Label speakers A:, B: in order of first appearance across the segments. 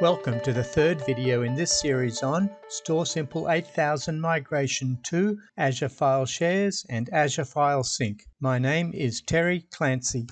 A: Welcome to the third video in this series on StoreSimple 8000 migration to Azure File Shares and Azure File Sync. My name is Terry Clancy.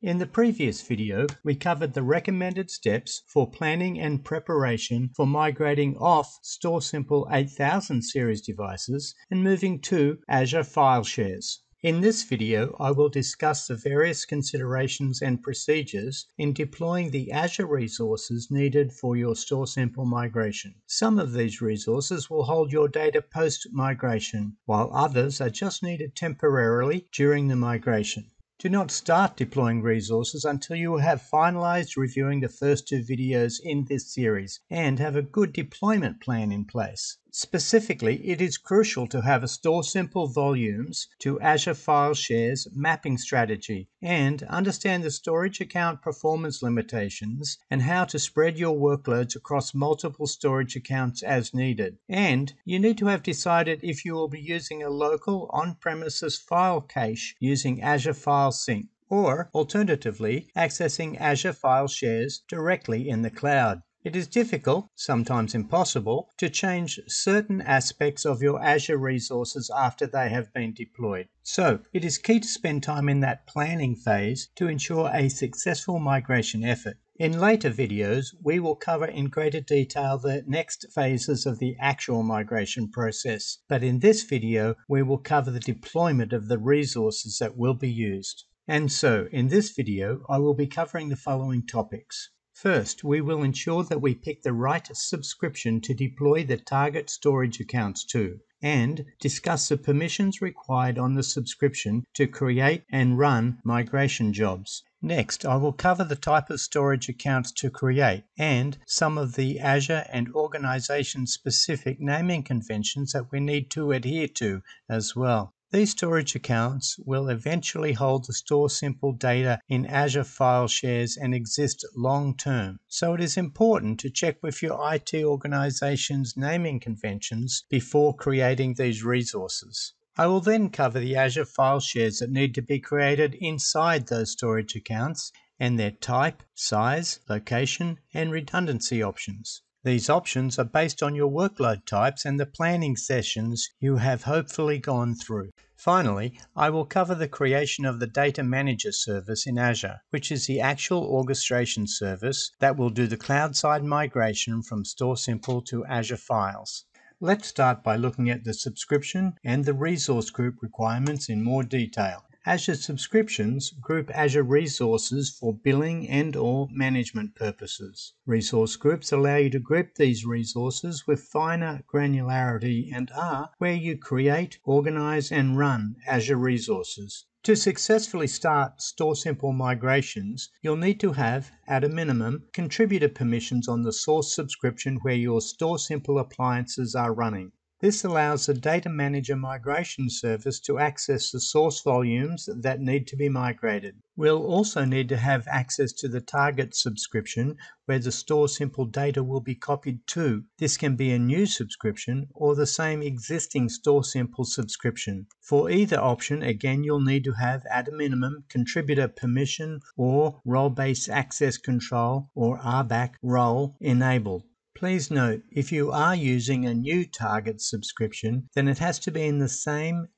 A: In the previous video, we covered the recommended steps for planning and preparation for migrating off StoreSimple 8000 series devices and moving to Azure File Shares. In this video, I will discuss the various considerations and procedures in deploying the Azure resources needed for your store sample migration. Some of these resources will hold your data post-migration, while others are just needed temporarily during the migration. Do not start deploying resources until you have finalized reviewing the first two videos in this series and have a good deployment plan in place. Specifically, it is crucial to have a store simple volumes to Azure file shares mapping strategy and understand the storage account performance limitations and how to spread your workloads across multiple storage accounts as needed. And you need to have decided if you will be using a local on-premises file cache using Azure File Sync or alternatively accessing Azure file shares directly in the cloud. It is difficult, sometimes impossible, to change certain aspects of your Azure resources after they have been deployed. So it is key to spend time in that planning phase to ensure a successful migration effort. In later videos, we will cover in greater detail the next phases of the actual migration process. But in this video, we will cover the deployment of the resources that will be used. And so, in this video, I will be covering the following topics. First, we will ensure that we pick the right subscription to deploy the target storage accounts to, and discuss the permissions required on the subscription to create and run migration jobs. Next, I will cover the type of storage accounts to create and some of the Azure and organization specific naming conventions that we need to adhere to as well. These storage accounts will eventually hold the store simple data in Azure file shares and exist long term. So it is important to check with your IT organization's naming conventions before creating these resources. I will then cover the Azure file shares that need to be created inside those storage accounts and their type, size, location, and redundancy options. These options are based on your workload types and the planning sessions you have hopefully gone through. Finally, I will cover the creation of the Data Manager service in Azure, which is the actual orchestration service that will do the cloud-side migration from StoreSimple to Azure Files. Let's start by looking at the subscription and the resource group requirements in more detail. Azure subscriptions group Azure resources for billing and or management purposes. Resource groups allow you to group these resources with finer granularity and are where you create, organize and run Azure resources. To successfully start StoreSimple migrations, you'll need to have, at a minimum, contributor permissions on the source subscription where your StoreSimple appliances are running. This allows the Data Manager migration service to access the source volumes that need to be migrated. We'll also need to have access to the target subscription where the store simple data will be copied to. This can be a new subscription or the same existing store simple subscription. For either option, again, you'll need to have at a minimum contributor permission or role-based access control or RBAC role enabled. Please note, if you are using a new Target subscription, then it has to be in the same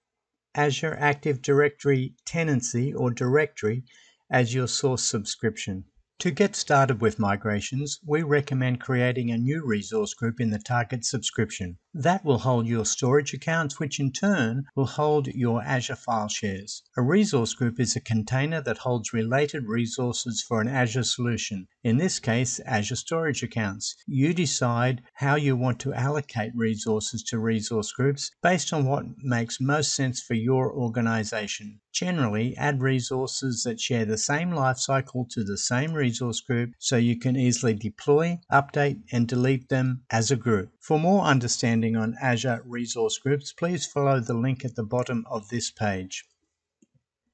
A: Azure Active Directory tenancy or directory as your source subscription. To get started with migrations, we recommend creating a new resource group in the Target subscription. That will hold your storage accounts, which in turn will hold your Azure file shares. A resource group is a container that holds related resources for an Azure solution, in this case, Azure storage accounts. You decide how you want to allocate resources to resource groups based on what makes most sense for your organization. Generally, add resources that share the same lifecycle to the same resource group so you can easily deploy, update, and delete them as a group. For more understanding, on Azure resource groups, please follow the link at the bottom of this page.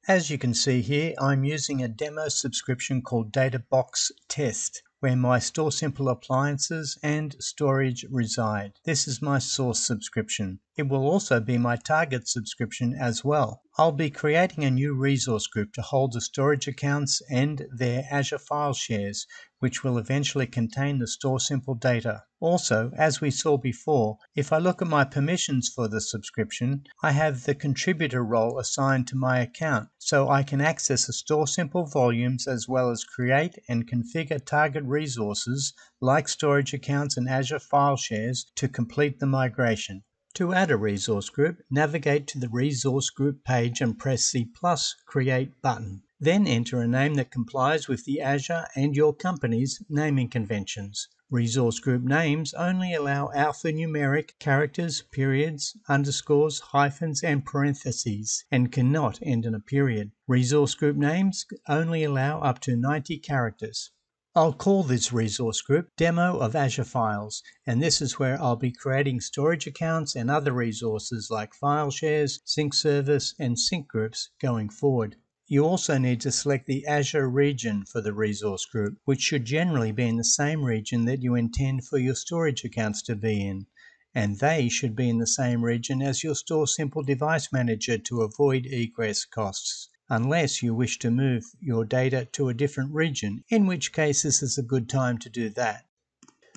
A: As you can see here, I'm using a demo subscription called DataBox Test, where my Store Simple appliances and storage reside. This is my source subscription. It will also be my Target subscription as well. I'll be creating a new resource group to hold the storage accounts and their Azure file shares, which will eventually contain the store simple data. Also, as we saw before, if I look at my permissions for the subscription, I have the contributor role assigned to my account, so I can access the store simple volumes as well as create and configure target resources like storage accounts and Azure file shares to complete the migration. To add a resource group, navigate to the Resource Group page and press the plus Create button. Then enter a name that complies with the Azure and your company's naming conventions. Resource group names only allow alphanumeric characters, periods, underscores, hyphens, and parentheses, and cannot end in a period. Resource group names only allow up to 90 characters. I'll call this resource group Demo of Azure Files, and this is where I'll be creating storage accounts and other resources like file shares, sync service, and sync groups going forward. You also need to select the Azure region for the resource group, which should generally be in the same region that you intend for your storage accounts to be in, and they should be in the same region as your Store Simple Device Manager to avoid egress costs unless you wish to move your data to a different region, in which case this is a good time to do that.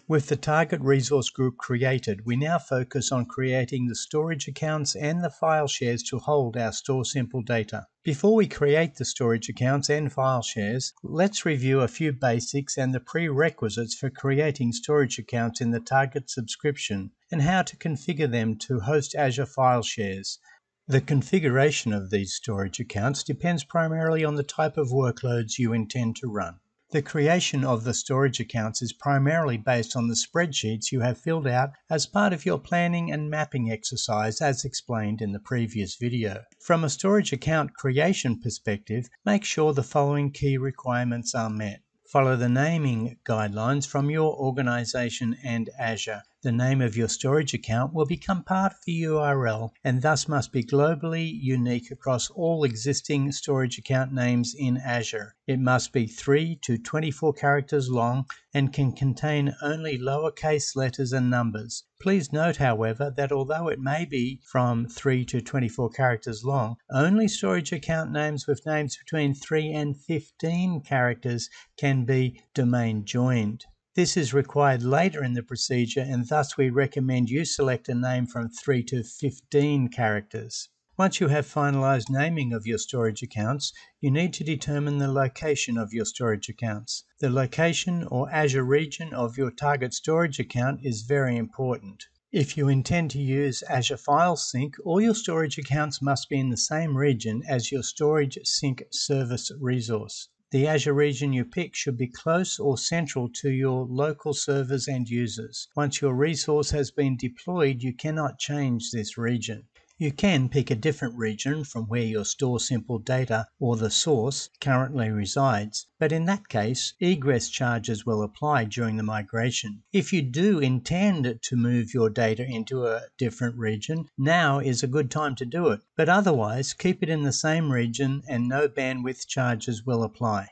A: With the target resource group created, we now focus on creating the storage accounts and the file shares to hold our store simple data. Before we create the storage accounts and file shares, let's review a few basics and the prerequisites for creating storage accounts in the target subscription and how to configure them to host Azure file shares the configuration of these storage accounts depends primarily on the type of workloads you intend to run. The creation of the storage accounts is primarily based on the spreadsheets you have filled out as part of your planning and mapping exercise as explained in the previous video. From a storage account creation perspective, make sure the following key requirements are met. Follow the naming guidelines from your organization and Azure the name of your storage account will become part of the URL and thus must be globally unique across all existing storage account names in Azure. It must be 3 to 24 characters long and can contain only lowercase letters and numbers. Please note, however, that although it may be from 3 to 24 characters long, only storage account names with names between 3 and 15 characters can be domain joined. This is required later in the procedure and thus we recommend you select a name from 3 to 15 characters. Once you have finalized naming of your storage accounts, you need to determine the location of your storage accounts. The location or Azure region of your target storage account is very important. If you intend to use Azure File Sync, all your storage accounts must be in the same region as your Storage Sync service resource the Azure region you pick should be close or central to your local servers and users. Once your resource has been deployed, you cannot change this region. You can pick a different region from where your store simple data or the source currently resides, but in that case, egress charges will apply during the migration. If you do intend to move your data into a different region, now is a good time to do it, but otherwise, keep it in the same region and no bandwidth charges will apply.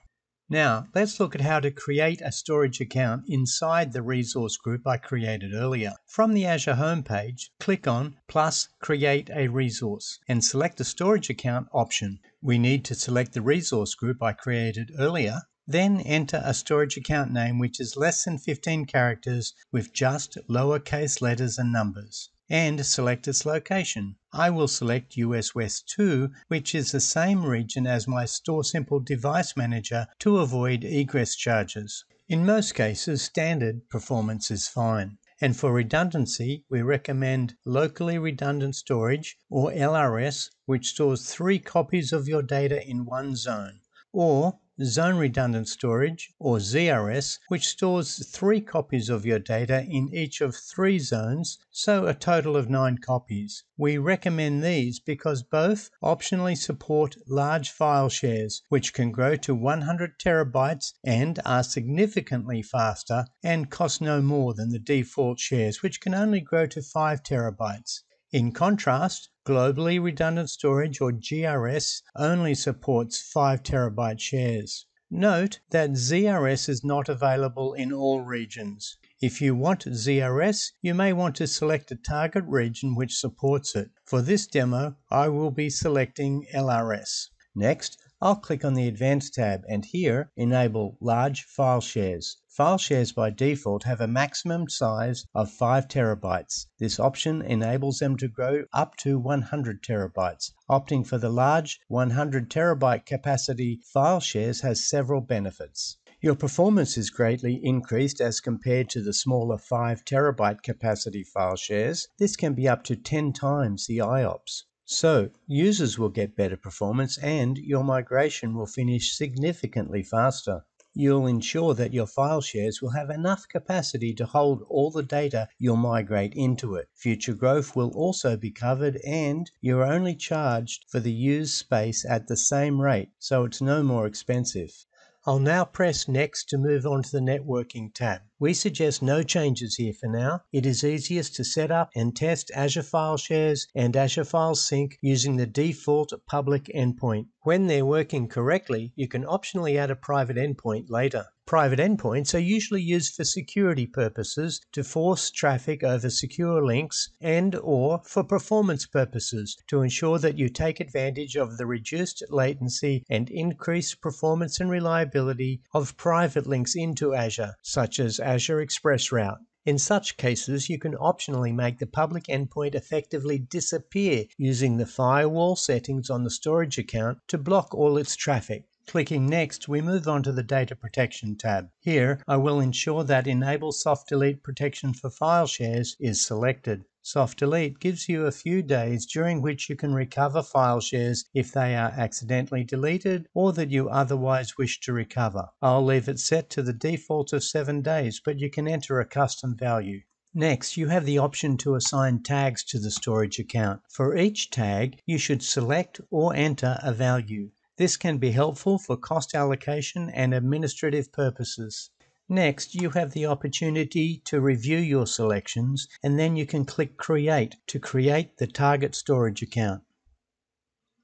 A: Now, let's look at how to create a storage account inside the resource group I created earlier. From the Azure homepage, click on plus create a resource and select the storage account option. We need to select the resource group I created earlier, then enter a storage account name which is less than 15 characters with just lowercase letters and numbers, and select its location. I will select US West 2, which is the same region as my Store Simple Device Manager to avoid egress charges. In most cases, standard performance is fine. And for redundancy, we recommend locally redundant storage or LRS, which stores three copies of your data in one zone, or Zone Redundant Storage, or ZRS, which stores three copies of your data in each of three zones, so a total of nine copies. We recommend these because both optionally support large file shares, which can grow to 100 terabytes and are significantly faster and cost no more than the default shares, which can only grow to 5 terabytes. In contrast, Globally Redundant Storage, or GRS, only supports 5 terabyte shares. Note that ZRS is not available in all regions. If you want ZRS, you may want to select a target region which supports it. For this demo, I will be selecting LRS. Next, I'll click on the Advanced tab and here enable Large File Shares. File shares by default have a maximum size of 5 terabytes. This option enables them to grow up to 100 terabytes. Opting for the large 100 terabyte capacity file shares has several benefits. Your performance is greatly increased as compared to the smaller 5 terabyte capacity file shares. This can be up to 10 times the IOPS. So users will get better performance and your migration will finish significantly faster. You'll ensure that your file shares will have enough capacity to hold all the data you'll migrate into it. Future growth will also be covered and you're only charged for the used space at the same rate, so it's no more expensive. I'll now press next to move on to the networking tab. We suggest no changes here for now. It is easiest to set up and test Azure File Shares and Azure File Sync using the default public endpoint. When they're working correctly, you can optionally add a private endpoint later. Private endpoints are usually used for security purposes to force traffic over secure links and or for performance purposes to ensure that you take advantage of the reduced latency and increased performance and reliability of private links into Azure, such as Azure Express Route. In such cases, you can optionally make the public endpoint effectively disappear using the firewall settings on the storage account to block all its traffic. Clicking Next, we move on to the Data Protection tab. Here, I will ensure that Enable Soft Delete Protection for File Shares is selected. Soft Delete gives you a few days during which you can recover file shares if they are accidentally deleted or that you otherwise wish to recover. I'll leave it set to the default of 7 days, but you can enter a custom value. Next, you have the option to assign tags to the storage account. For each tag, you should select or enter a value. This can be helpful for cost allocation and administrative purposes. Next, you have the opportunity to review your selections and then you can click Create to create the target storage account.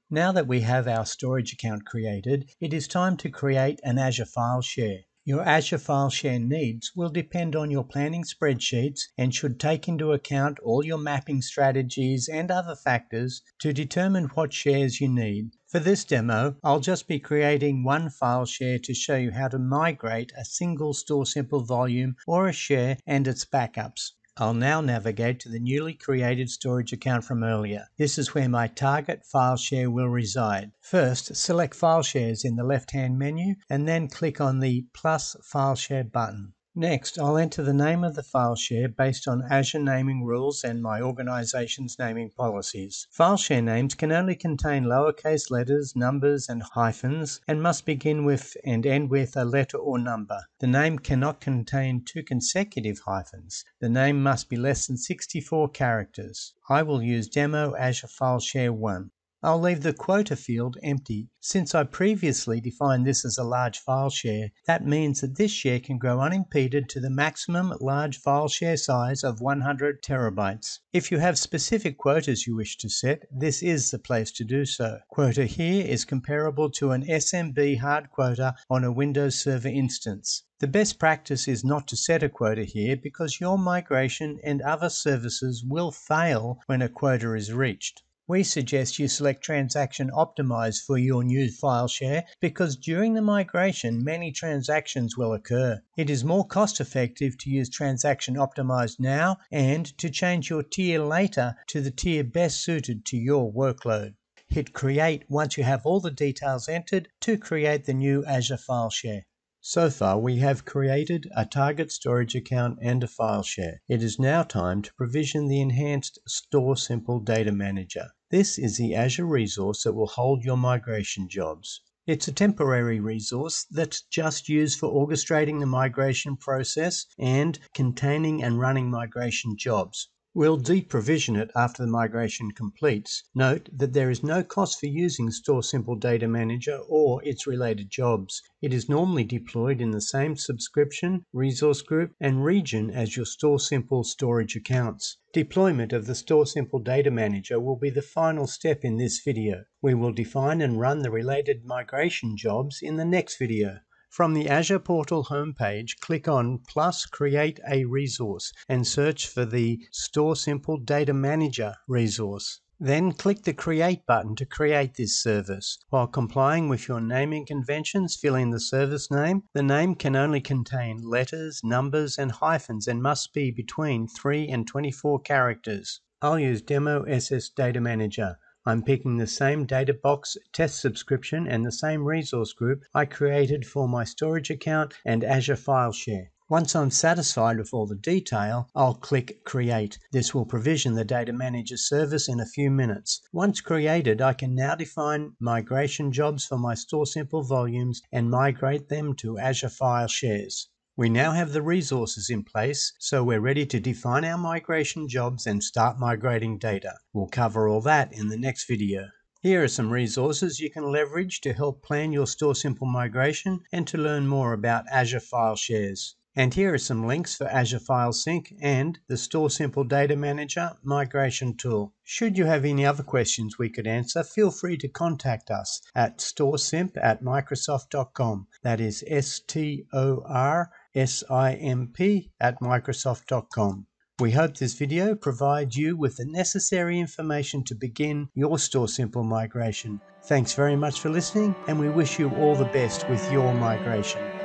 A: Now that we have our storage account created, it is time to create an Azure file share. Your Azure file share needs will depend on your planning spreadsheets and should take into account all your mapping strategies and other factors to determine what shares you need for this demo, I'll just be creating one file share to show you how to migrate a single store simple volume or a share and its backups. I'll now navigate to the newly created storage account from earlier. This is where my target file share will reside. First, select File Shares in the left-hand menu and then click on the plus File Share button. Next, I'll enter the name of the FileShare based on Azure naming rules and my organization's naming policies. FileShare names can only contain lowercase letters, numbers, and hyphens, and must begin with and end with a letter or number. The name cannot contain two consecutive hyphens. The name must be less than 64 characters. I will use Demo Azure FileShare 1. I'll leave the quota field empty. Since I previously defined this as a large file share, that means that this share can grow unimpeded to the maximum large file share size of 100 terabytes. If you have specific quotas you wish to set, this is the place to do so. Quota here is comparable to an SMB hard quota on a Windows Server instance. The best practice is not to set a quota here because your migration and other services will fail when a quota is reached. We suggest you select Transaction Optimize for your new file share because during the migration, many transactions will occur. It is more cost effective to use Transaction Optimize now and to change your tier later to the tier best suited to your workload. Hit Create once you have all the details entered to create the new Azure file share. So far we have created a target storage account and a file share. It is now time to provision the enhanced Store Simple Data Manager. This is the Azure resource that will hold your migration jobs. It's a temporary resource that's just used for orchestrating the migration process and containing and running migration jobs. We'll deprovision it after the migration completes. Note that there is no cost for using Store Simple Data Manager or its related jobs. It is normally deployed in the same subscription, resource group, and region as your Store Simple storage accounts. Deployment of the Store Simple Data Manager will be the final step in this video. We will define and run the related migration jobs in the next video. From the Azure portal homepage, click on plus create a resource and search for the Store Simple Data Manager resource. Then click the Create button to create this service. While complying with your naming conventions, fill in the service name. The name can only contain letters, numbers, and hyphens and must be between 3 and 24 characters. I'll use Demo SS Data Manager. I'm picking the same data box test subscription and the same resource group I created for my storage account and Azure File Share. Once I'm satisfied with all the detail, I'll click Create. This will provision the Data Manager service in a few minutes. Once created, I can now define migration jobs for my StoreSimple volumes and migrate them to Azure File Shares. We now have the resources in place, so we're ready to define our migration jobs and start migrating data. We'll cover all that in the next video. Here are some resources you can leverage to help plan your Store Simple migration and to learn more about Azure File Shares. And here are some links for Azure File Sync and the Store Simple Data Manager migration tool. Should you have any other questions we could answer, feel free to contact us at storesimp at microsoft.com. That is S T O R simp at microsoft.com. We hope this video provides you with the necessary information to begin your Store Simple migration. Thanks very much for listening and we wish you all the best with your migration.